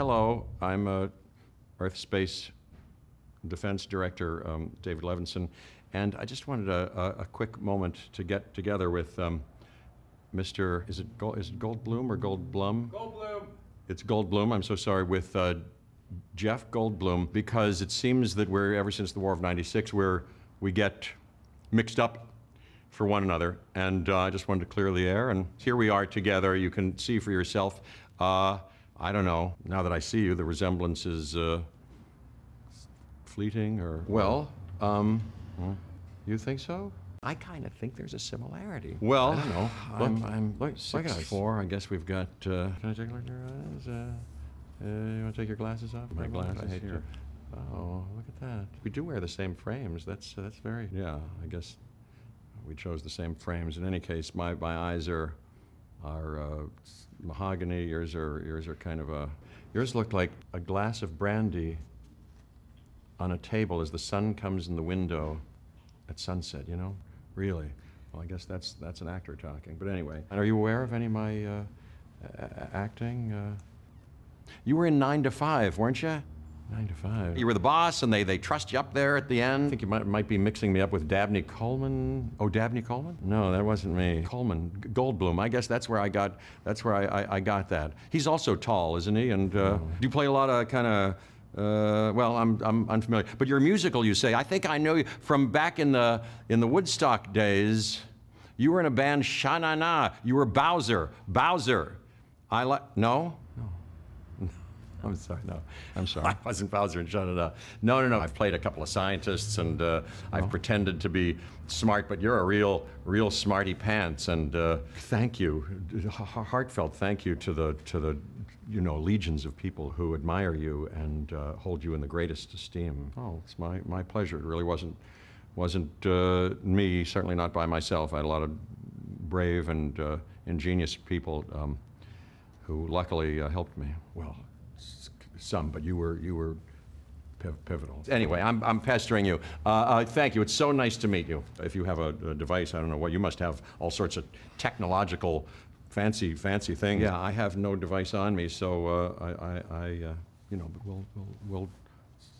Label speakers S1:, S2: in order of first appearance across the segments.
S1: hello, I'm uh, Earth Space Defense Director um, David Levinson, and I just wanted a, a, a quick moment to get together with um, Mr. Is it, Gold, is it Goldblum or Goldblum? Goldblum. It's Goldblum. I'm so sorry. With uh, Jeff Goldblum, because it seems that we're ever since the War of '96, we get mixed up for one another. And uh, I just wanted to clear the air. And here we are together. You can see for yourself. Uh, I don't know. Now that I see you, the resemblance is uh, fleeting or. Well, um, hmm? you think so? I kind of think there's a similarity. Well, I don't know. I'm, I'm look, six look four. I guess we've got. Uh, can I take a look at your eyes? Uh, uh you want to take your glasses off? My, My glasses I hate here. To, oh, look at that. We do wear the same frames. That's uh, that's very. Yeah, I guess we chose the same frames. In any case, my, my eyes are our uh, mahogany, yours are, yours are kind of a, yours looked like a glass of brandy on a table as the sun comes in the window at sunset, you know? Really. Well, I guess that's, that's an actor talking. But anyway, and are you aware of any of my uh, acting? Uh, you were in Nine to Five, weren't you? Nine to five. You were the boss, and they, they trust you up there at the end. I think you might, might be mixing me up with Dabney Coleman. Oh, Dabney Coleman? No, that wasn't me. Coleman, Goldblum. I guess that's where I got, that's where I, I, I got that. He's also tall, isn't he? And uh, oh. do you play a lot of kind of, uh, well, I'm, I'm unfamiliar. But you're musical, you say. I think I know you from back in the, in the Woodstock days. You were in a band, Sha Na Na. You were Bowser. Bowser. I like, no? No. I'm sorry, no. I'm sorry. I wasn't Bowser and Shenandoah. No, no, no. I've played a couple of scientists and uh, I've oh. pretended to be smart, but you're a real, real smarty pants. And uh, thank you, heartfelt thank you to the, to the, you know, legions of people who admire you and uh, hold you in the greatest esteem. Oh, it's my, my pleasure. It really wasn't, wasn't uh, me, certainly not by myself. I had a lot of brave and uh, ingenious people um, who luckily uh, helped me. Well, some, but you were, you were pivotal. Anyway, I'm, I'm pestering you. Uh, uh, thank you. It's so nice to meet you. If you have a, a, device, I don't know what, you must have all sorts of technological fancy, fancy things. Yeah, I have no device on me, so uh, I, I, I uh, you know, but we'll, we'll, we'll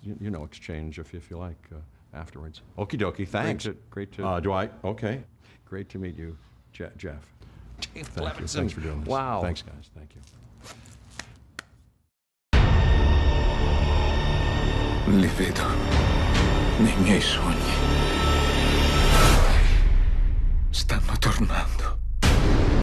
S1: you, you, know, exchange if, if you like uh, afterwards. Okie dokie, thanks. Great to, great to uh, Do I? Okay. Great to meet you, Je Jeff. Dave thank Levinson. You. Thanks for doing this. Wow. Thanks, guys. Thank you. Li vedo nei miei sogni. Stanno tornando.